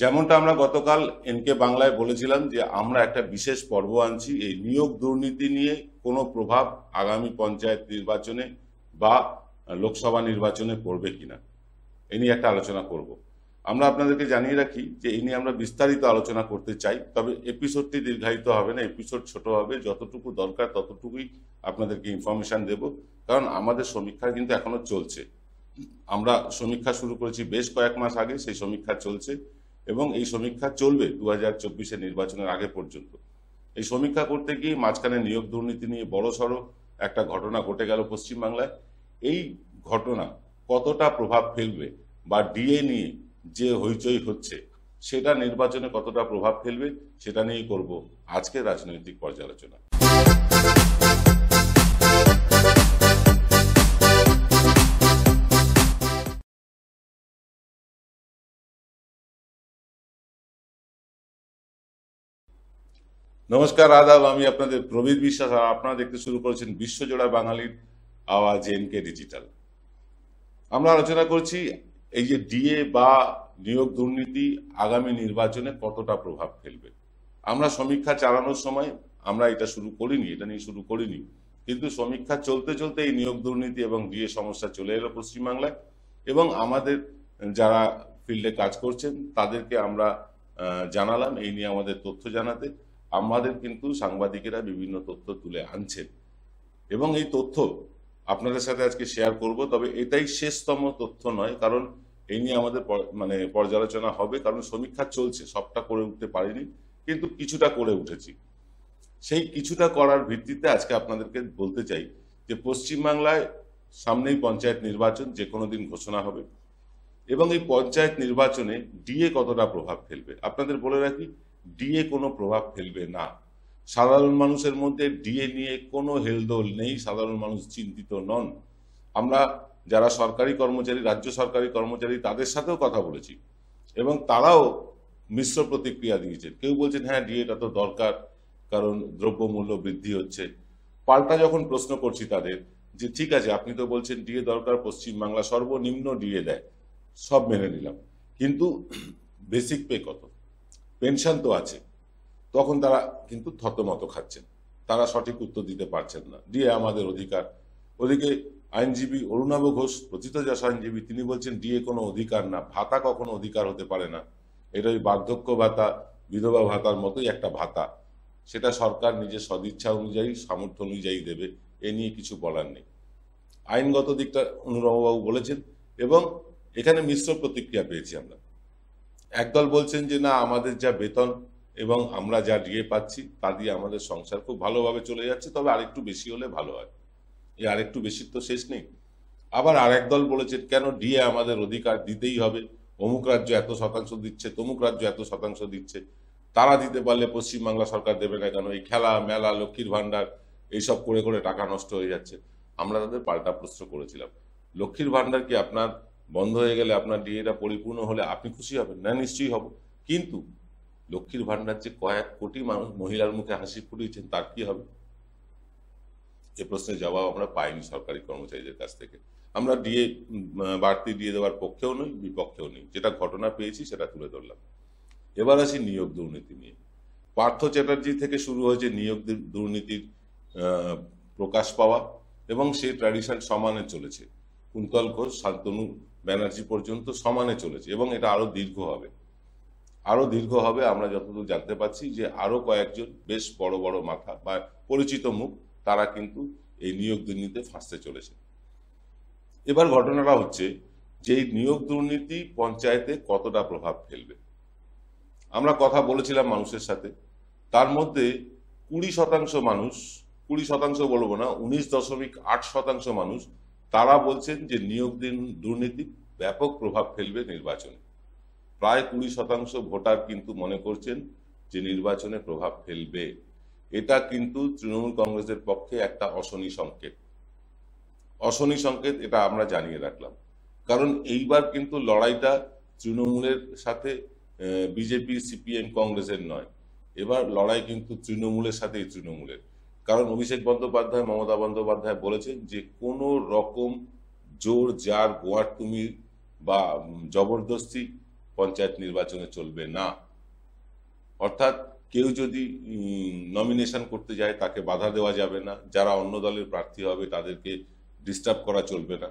যেমনটা আমরা গতকাল এনকে বাংলায় বলেছিলাম যে আমরা একটা বিশেষ পর্ব আনছি এই নিয়োগ দুর্নীতি নিয়ে কোনো প্রভাব আগামী পঞ্চায়েত নির্বাচনে বা লোকসভা নির্বাচনে পড়বে কিনা এ নিয়ে একটা আলোচনা করব। আমরা আপনাদেরকে জানিয়ে রাখি যে এ নিয়ে আমরা বিস্তারিত আলোচনা করতে চাই তবে এপিসোডটি দীর্ঘায়িত হবে না এপিসোড ছোট হবে যতটুকু দরকার ততটুকুই আপনাদেরকে ইনফরমেশান দেব কারণ আমাদের সমীক্ষা কিন্তু এখনও চলছে আমরা সমীক্ষা শুরু করেছি বেশ কয়েক মাস আগে সেই সমীক্ষা চলছে এবং এই সমীক্ষা চলবে দু হাজার চব্বিশের নির্বাচনের আগে পর্যন্ত এই সমীক্ষা করতে গিয়ে মাঝখানে নিয়োগ দুর্নীতি নিয়ে বড়সড় একটা ঘটনা ঘটে গেল পশ্চিমবাংলায় এই ঘটনা কতটা প্রভাব ফেলবে বা ডিএ নিয়ে যে হইচই হচ্ছে সেটা নির্বাচনে কতটা প্রভাব ফেলবে সেটা নিয়েই করব আজকে রাজনৈতিক পর্যালোচনা নমস্কার আদাব আমি আপনাদের প্রবীর বিশ্বাস আর আপনারা দেখতে শুরু করেছেন বিশ্বজোড়া বাঙালির আওয়াজ এনকে ডিজিটাল আমরা আলোচনা করছি এই যে ডিএ বা নিয়োগ দুর্নীতি আগামী নির্বাচনে কতটা প্রভাব ফেলবে আমরা সমীক্ষা চালানোর সময় আমরা এটা শুরু করিনি এটা নিয়ে শুরু করিনি কিন্তু সমীক্ষা চলতে চলতে এই নিয়োগ দুর্নীতি এবং ডিএ সমস্যা চলে এলো পশ্চিমবাংলায় এবং আমাদের যারা ফিল্ডে কাজ করছেন তাদেরকে আমরা জানালাম এই নিয়ে আমাদের তথ্য জানাতে আমাদের কিন্তু সাংবাদিকেরা বিভিন্ন তথ্য তুলে আনছেন এবং এই তথ্য আপনাদের সাথে আজকে শেয়ার করব তবে এটাই শেষতম তথ্য নয় কারণ এই নিয়ে আমাদের মানে পর্যালোচনা হবে কারণ সমীক্ষা চলছে সবটা করে উঠতে পারিনি কিন্তু কিছুটা করে উঠেছি সেই কিছুটা করার ভিত্তিতে আজকে আপনাদেরকে বলতে চাই যে পশ্চিমবাংলায় সামনেই পঞ্চায়েত নির্বাচন যে কোনো দিন ঘোষণা হবে এবং এই পঞ্চায়েত নির্বাচনে ডিএ কতটা প্রভাব ফেলবে আপনাদের বলে রাখি ডিএ কোনো প্রভাব ফেলবে না সাধারণ মানুষের মধ্যে ডিএ নিয়ে কোনো হেলদোল নেই সাধারণ মানুষ চিন্তিত নন আমরা যারা সরকারি কর্মচারী রাজ্য সরকারি কর্মচারী তাদের সাথেও কথা বলেছি এবং তারাও মিশ্র প্রতিক্রিয়া দিয়েছেন কেউ বলছেন হ্যাঁ ডিএটা তো দরকার কারণ দ্রব্যমূল্য বৃদ্ধি হচ্ছে পাল্টা যখন প্রশ্ন করছি তাদের যে ঠিক আছে আপনি তো বলছেন ডিএ দরকার পশ্চিমবাংলা সর্বনিম্ন ডিএ দেয় সব মেনে নিলাম কিন্তু বেসিক পে কত পেনশন তো আছে তখন তারা কিন্তু থতমত খাচ্ছেন তারা সঠিক উত্তর দিতে পারছেন না ডিএ আমাদের অধিকার ওদিকে আইনজীবী অরুণাব ঘোষ প্রথিতযশ আইনজীবী তিনি বলছেন ডিএ কোনো অধিকার না ভাতা কখনো অধিকার হতে পারে না এটা ওই বার্ধক্য ভাতা বিধবা ভাতার মতোই একটা ভাতা সেটা সরকার নিজের সদিচ্ছা অনুযায়ী সামর্থ্য অনুযায়ী দেবে এ নিয়ে কিছু বলার নেই আইনগত দিকটা অনুরমবাবু বলেছেন এবং এখানে মিশ্র প্রতিক্রিয়া পেয়েছি আমরা একদল বলছেন যে না আমাদের যা বেতন এবং আমরা যা ডিএ পাচ্ছি তা দিয়ে আমাদের সংসার খুব ভালোভাবে চলে যাচ্ছে তবে আরেকটু বেশি হলে ভালো হয় এই আরেকটু বেশির তো শেষ নেই আবার আরেক দল বলেছেন কেন ডিএ আমাদের অধিকার দিতেই হবে অমুক রাজ্য এত শতাংশ দিচ্ছে তমুক রাজ্য এত শতাংশ দিচ্ছে তারা দিতে পারলে পশ্চিমবাংলা সরকার দেবে না কেন এই খেলা মেলা লক্ষ্মীর ভাণ্ডার এইসব করে করে টাকা নষ্ট হয়ে যাচ্ছে আমরা তাদের পাল্টা প্রশ্ন করেছিলাম লক্ষ্মীর ভাণ্ডার কি আপনার বন্ধ হয়ে গেলে আপনার ডিএটা পরিপূর্ণ হলে আপনি খুশি হবেন না নিশ্চয়ই হব কিন্তু লক্ষ্মীর ভাণ্ডার যে কয়েক কোটি মানুষ মহিলার মুখে হাসি ফুটিয়েছেন তার কি হবে এ প্রশ্নের জবাব আমরা পাইনি সরকারি কর্মচারীদের কাছ থেকে আমরা ডিএ বাড়তি দিয়ে দেওয়ার পক্ষেও নই বিপক্ষেও নেই যেটা ঘটনা পেয়েছি সেটা তুলে ধরলাম এবার আসি নিয়োগ দুর্নীতি নিয়ে পার্থ চ্যাটার্জি থেকে শুরু হয়েছে নিয়োগ দুর্নীতির প্রকাশ পাওয়া এবং সেই ট্র্যাডিশন সমানে চলেছে কুন্তল ঘোষ শান্তনু ব্যানার্জি পর্যন্ত সমানে চলেছে এবং এটা আরও দীর্ঘ হবে আরও দীর্ঘ হবে আমরা যতদূর জানতে পাচ্ছি যে আরও কয়েকজন বেশ বড় বড় মাথা বা পরিচিত মুখ তারা কিন্তু এই নিয়োগ দুর্নীতিতে ফাঁসতে চলেছে এবার ঘটনাটা হচ্ছে যে এই নিয়োগ দুর্নীতি পঞ্চায়েতে কতটা প্রভাব ফেলবে আমরা কথা বলেছিলাম মানুষের সাথে তার মধ্যে কুড়ি শতাংশ মানুষ কুড়ি শতাংশ বলবো না উনিশ দশমিক আট শতাংশ মানুষ তারা বলছেন যে নিয়োগ দিন দুর্নীতি ব্যাপক প্রভাব ফেলবে নির্বাচনে প্রায় কুড়ি শতাংশ ভোটার কিন্তু মনে করছেন যে নির্বাচনে প্রভাব ফেলবে এটা কিন্তু তৃণমূল কংগ্রেসের পক্ষে একটা অশনি সংকেত অশনি সংকেত এটা আমরা জানিয়ে রাখলাম কারণ এইবার কিন্তু লড়াইটা তৃণমূলের সাথে বিজেপি সিপিএম কংগ্রেসের নয় এবার লড়াই কিন্তু তৃণমূলের সাথেই তৃণমূলের কারণ অভিষেক বন্দ্যোপাধ্যায় মমতা বন্দ্যোপাধ্যায় বলেছেন যে কোন রকম জোর যার গোয়ার তুমি বা জবরদস্তি পঞ্চায়েত নির্বাচনে চলবে না অর্থাৎ কেউ যদি নমিনেশন করতে যায় তাকে বাধা দেওয়া যাবে না যারা অন্য দলের প্রার্থী হবে তাদেরকে ডিস্টার্ব করা চলবে না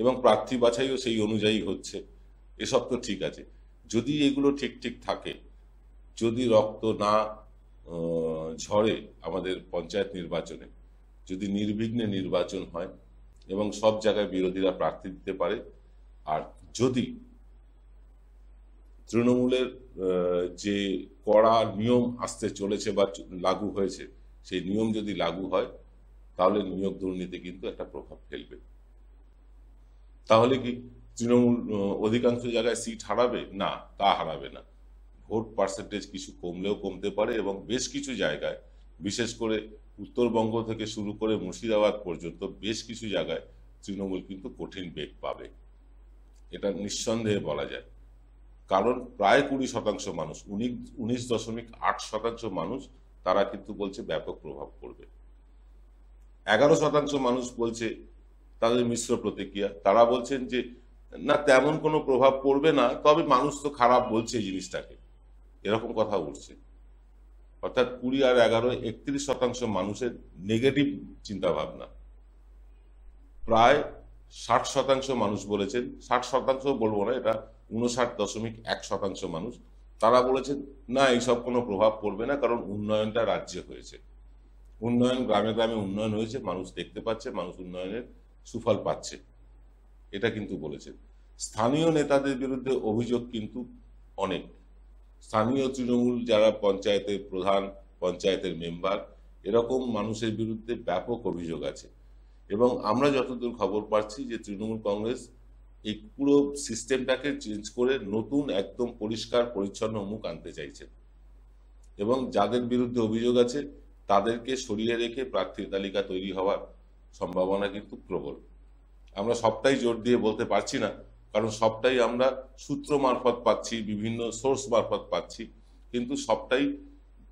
এবং প্রার্থী বাছাইও সেই অনুযায়ী হচ্ছে এসব তো ঠিক আছে যদি এগুলো ঠিক ঠিক থাকে যদি রক্ত না ঝড়ে আমাদের পঞ্চায়েত নির্বাচনে যদি নির্বিঘ্নে নির্বাচন হয় এবং সব জায়গায় বিরোধীরা প্রার্থী দিতে পারে আর যদি তৃণমূলের যে কড়া নিয়ম আসতে চলেছে বা লাগু হয়েছে সেই নিয়ম যদি লাগু হয় তাহলে নিয়োগ দুর্নীতি কিন্তু একটা প্রভাব ফেলবে তাহলে কি তৃণমূল অধিকাংশ জায়গায় সিট হারাবে না তা হারাবে না ভোট পার্সেন্টেজ কিছু কমলেও কমতে পারে এবং বেশ কিছু জায়গায় বিশেষ করে উত্তরবঙ্গ থেকে শুরু করে মুর্শিদাবাদ পর্যন্ত বেশ কিছু জায়গায় তৃণমূল কিন্তু কঠিন বেগ পাবে এটা নিঃসন্দেহে বলা যায় কারণ প্রায় কুড়ি শতাংশ মানুষ উনিশ দশমিক আট শতাংশ মানুষ তারা কিন্তু বলছে ব্যাপক প্রভাব পড়বে এগারো শতাংশ মানুষ বলছে তাদের মিশ্র প্রতিক্রিয়া তারা বলছেন যে না তেমন কোনো প্রভাব পড়বে না তবে মানুষ তো খারাপ বলছে এই জিনিসটাকে এরকম কথা উঠছে অর্থাৎ কুড়ি আর এগারো একত্রিশ শতাংশ মানুষের নেগেটিভ চিন্তাভাবনা প্রায় ষাট শতাংশ মানুষ বলেছেন ষাট শতাংশ বলবো না এটা উনষাট দশমিক এক শতাংশ মানুষ তারা বলেছেন না এইসব কোনো প্রভাব পড়বে না কারণ উন্নয়নটা রাজ্যে হয়েছে উন্নয়ন গ্রামে গ্রামে উন্নয়ন হয়েছে মানুষ দেখতে পাচ্ছে মানুষ উন্নয়নের সুফল পাচ্ছে এটা কিন্তু বলেছেন স্থানীয় নেতাদের বিরুদ্ধে অভিযোগ কিন্তু অনেক স্থানীয় তৃণমূল যারা পঞ্চায়েতের প্রধান পঞ্চায়েতের মেম্বার এরকম মানুষের বিরুদ্ধে ব্যাপক অভিযোগ আছে এবং আমরা যতদূর খবর পাচ্ছি যে তৃণমূল কংগ্রেস এই পুরো সিস্টেমটাকে চেঞ্জ করে নতুন একদম পরিষ্কার পরিচ্ছন্ন মুখ আনতে চাইছেন এবং যাদের বিরুদ্ধে অভিযোগ আছে তাদেরকে সরিয়ে রেখে প্রার্থীর তালিকা তৈরি হওয়ার সম্ভাবনা কিন্তু প্রবল আমরা সবটাই জোর দিয়ে বলতে পারছি না কারণ সবটাই আমরা সূত্র মারফত পাচ্ছি বিভিন্ন সোর্স মারফত পাচ্ছি কিন্তু সবটাই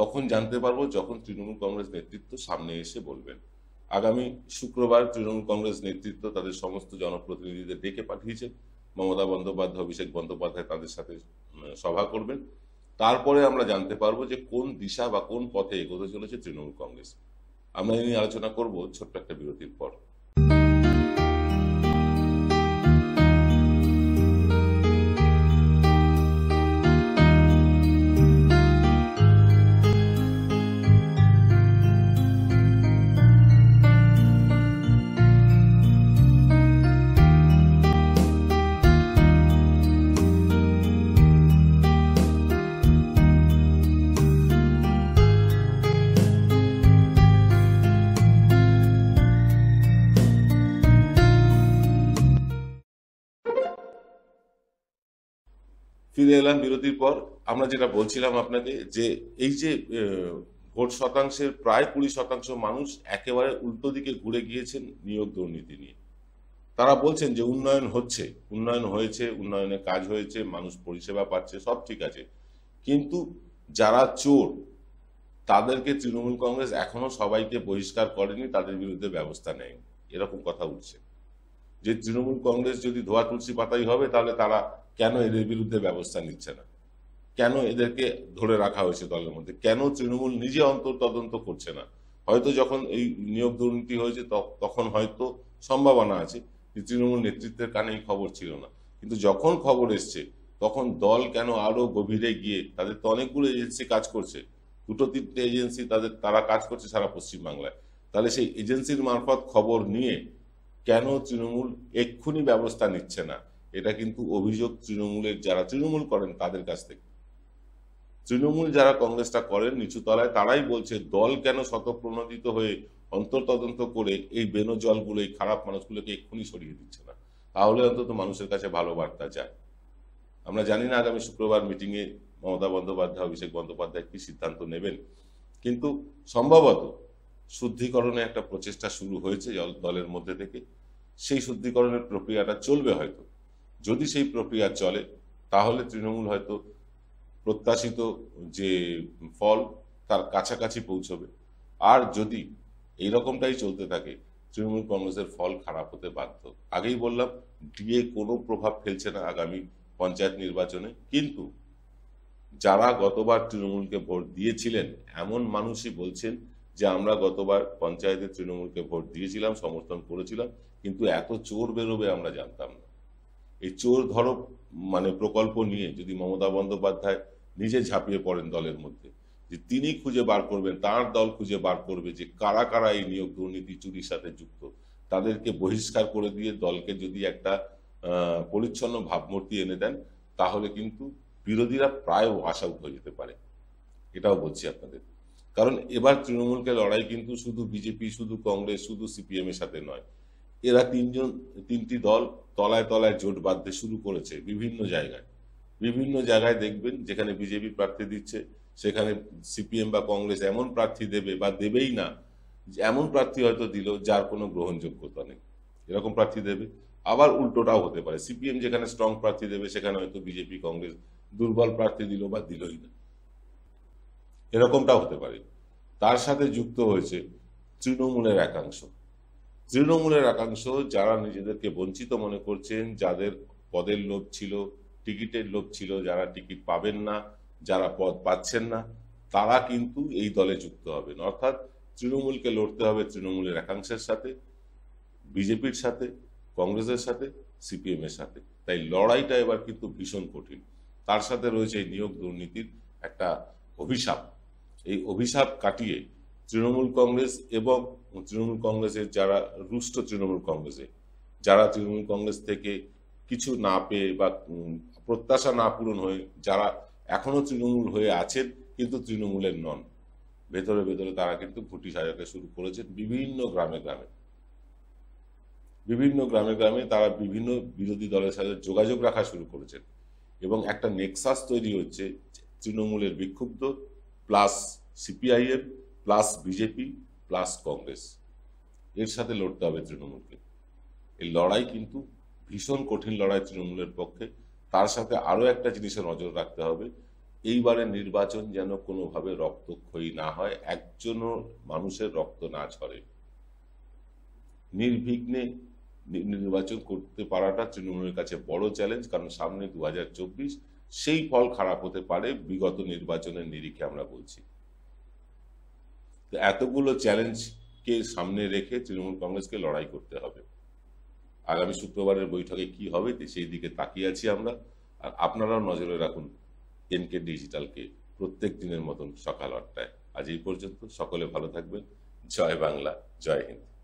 তখন জানতে পারবো যখন তৃণমূল কংগ্রেস নেতৃত্ব সামনে এসে বলবেন আগামী শুক্রবার তৃণমূল কংগ্রেস নেতৃত্ব তাদের সমস্ত জনপ্রতিনিধিদের ডেকে পাঠিয়েছে মমতা বন্দ্যোপাধ্যায় অভিষেক বন্দ্যোপাধ্যায় তাদের সাথে সভা করবেন তারপরে আমরা জানতে পারবো যে কোন দিশা বা কোন পথে এগোতে চলেছে তৃণমূল কংগ্রেস আমরা এই নিয়ে আলোচনা করবো ছোট্ট একটা বিরতির পর ফিরে এলাম বিরতির পর আমরা যেটা বলছিলাম আপনাকে যে এই যে ভোট শতাংশের প্রায় কুড়ি শতাংশ মানুষ একেবারে উল্টো দিকে ঘুরে গিয়েছেন নিয়োগ দুর্নীতি নিয়ে তারা বলছেন যে উন্নয়ন হচ্ছে উন্নয়ন হয়েছে উন্নয়নে কাজ হয়েছে মানুষ পরিষেবা পাচ্ছে সব ঠিক আছে কিন্তু যারা চোর তাদেরকে তৃণমূল কংগ্রেস এখনো সবাইকে বহিষ্কার করেনি তাদের বিরুদ্ধে ব্যবস্থা নেয়নি এরকম কথা উঠছে যে তৃণমূল কংগ্রেস যদি ধোয়া তুলসী পাতাই হবে তাহলে তারা কেন এদের বিরুদ্ধে ব্যবস্থা নিচ্ছে না কেন এদেরকে ধরে রাখা হয়েছে দলের মধ্যে কেন তৃণমূল নিজে অন্তর তদন্ত করছে না হয়তো যখন এই নিয়োগ দুর্নীতি হয়েছে তখন হয়তো সম্ভাবনা আছে যে তৃণমূল নেতৃত্বের কানে এই খবর ছিল না কিন্তু যখন খবর এসছে তখন দল কেন আরো গভীরে গিয়ে তাদের তো অনেকগুলো এজেন্সি কাজ করছে দুটো তিনটে এজেন্সি তাদের তারা কাজ করছে সারা পশ্চিমবাংলায় তাহলে সেই এজেন্সির মারফত খবর নিয়ে কেন তৃণমূল এক্ষুনি ব্যবস্থা নিচ্ছে না এটা কিন্তু অভিযোগ তৃণমূলের যারা তৃণমূল করেন তাদের কাছ থেকে তৃণমূল যারা কংগ্রেসটা করেন নিচু তলায় তারাই বলছে দল কেন শতপ্রণোদিত হয়ে অন্তর্তদন্ত করে এই বেনো জলগুলো এই খারাপ মানুষগুলোকে এক্ষুনি সরিয়ে দিচ্ছে না তাহলে অন্তত মানুষের কাছে ভালো বার্তা যায় আমরা জানি না আগামী শুক্রবার মিটিংয়ে মমতা বন্দ্যোপাধ্যায় অভিষেক বন্দ্যোপাধ্যায় কি সিদ্ধান্ত নেবেন কিন্তু সম্ভবত শুদ্ধিকরণে একটা প্রচেষ্টা শুরু হয়েছে দলের মধ্যে থেকে সেই শুদ্ধিকরণের প্রক্রিয়াটা চলবে হয়তো যদি সেই প্রক্রিয়া চলে তাহলে তৃণমূল হয়তো প্রত্যাশিত যে ফল তার কাছাকাছি পৌঁছবে আর যদি এই রকমটাই চলতে থাকে তৃণমূল কংগ্রেসের ফল খারাপ হতে বাধ্য আগেই বললাম ডিএ কোনো প্রভাব ফেলছে না আগামী পঞ্চায়েত নির্বাচনে কিন্তু যারা গতবার তৃণমূলকে ভোট দিয়েছিলেন এমন মানুষই বলছেন যে আমরা গতবার পঞ্চায়েতে তৃণমূলকে ভোট দিয়েছিলাম সমর্থন করেছিলাম কিন্তু এত চোর বেরোবে আমরা জানতাম না এই চোর ধরো মানে প্রকল্প নিয়ে যদি মমতা বন্দ্যোপাধ্যায় নিজে ঝাঁপিয়ে পড়েন দলের মধ্যে যে তিনি খুঁজে বার করবেন তার দল খুঁজে বার করবে যে কারা কারা এই নিয়োগ দুর্নীতি চুরির সাথে যুক্ত তাদেরকে বহিষ্কার করে দিয়ে দলকে যদি একটা পরিচ্ছন্ন ভাবমূর্তি এনে দেন তাহলে কিন্তু বিরোধীরা প্রায় আশাউত উঠে যেতে পারে এটাও বলছি আপনাদের কারণ এবার তৃণমূলকে লড়াই কিন্তু শুধু বিজেপি শুধু কংগ্রেস শুধু সিপিএম এর সাথে নয় এরা তিনজন তিনটি দল তলায় তলায় জোট বাঁধতে শুরু করেছে বিভিন্ন জায়গায় বিভিন্ন জায়গায় দেখবেন যেখানে বিজেপি প্রার্থী দিচ্ছে সেখানে সিপিএম বা কংগ্রেস এমন প্রার্থী দেবে বা দেবেই না এমন প্রার্থী হয়তো দিল যার কোনো গ্রহণযোগ্যতা নেই এরকম প্রার্থী দেবে আবার উল্টোটাও হতে পারে সিপিএম যেখানে স্ট্রং প্রার্থী দেবে সেখানে হয়তো বিজেপি কংগ্রেস দুর্বল প্রার্থী দিল বা দিলই না এরকমটাও হতে পারে তার সাথে যুক্ত হয়েছে তৃণমূলের একাংশ তৃণমূলের একাংশ যারা নিজেদেরকে বঞ্চিত মনে করছেন যাদের পদের লোভ ছিল টিকিটের লোভ ছিল যারা টিকিট পাবেন না যারা পদ পাচ্ছেন না তারা কিন্তু এই দলে যুক্ত হবেন অর্থাৎ তৃণমূলকে লড়তে হবে তৃণমূলের একাংশের সাথে বিজেপির সাথে কংগ্রেসের সাথে সিপিএম এর সাথে তাই লড়াইটা এবার কিন্তু ভীষণ কঠিন তার সাথে রয়েছে এই নিয়োগ দুর্নীতির একটা অভিশাপ এই অভিশাপ কাটিয়ে তৃণমূল কংগ্রেস এবং তৃণমূল কংগ্রেসের যারা রুষ্ট তৃণমূল কংগ্রেসে যারা তৃণমূল কংগ্রেস থেকে কিছু না পেয়ে বা প্রত্যাশা না পূরণ হয়ে যারা এখনও তৃণমূল হয়ে আছেন কিন্তু তৃণমূলের নন ভেতরে ভেতরে তারা কিন্তু ঘুটি সাজাতে শুরু করেছেন বিভিন্ন গ্রামে গ্রামে বিভিন্ন গ্রামে গ্রামে তারা বিভিন্ন বিরোধী দলের সাথে যোগাযোগ রাখা শুরু করেছেন এবং একটা নেক্সাস তৈরি হচ্ছে তৃণমূলের বিক্ষুব্ধ plus CPIM plus BJP plus Congress এর সাথে লড়তে হবে তৃণমূলকে এই লড়াই কিন্তু ভীষণ কঠিন লড়াই তৃণমূলের পক্ষে তার সাথে আরও একটা জিনিসে নজর রাখতে হবে এইবারে নির্বাচন যেন কোনোভাবে রক্তক্ষয়ী না হয় একজনও মানুষের রক্ত না ছড়ে নির্বিঘ্নে নির্বাচন করতে পারাটা তৃণমূলের কাছে বড় চ্যালেঞ্জ কারণ সামনে দু সেই ফল খারাপ হতে পারে বিগত নির্বাচনের নিরিখে আমরা বলছি তো এতগুলো চ্যালেঞ্জকে সামনে রেখে তৃণমূল কংগ্রেসকে লড়াই করতে হবে আগামী শুক্রবারের বৈঠকে কি হবে সেই দিকে তাকিয়ে আছি আমরা আর আপনারাও নজরে রাখুন এনকে ডিজিটালকে প্রত্যেক দিনের মতন সকাল আটটায় আজ এই পর্যন্ত সকলে ভালো থাকবেন জয় বাংলা জয় হিন্দ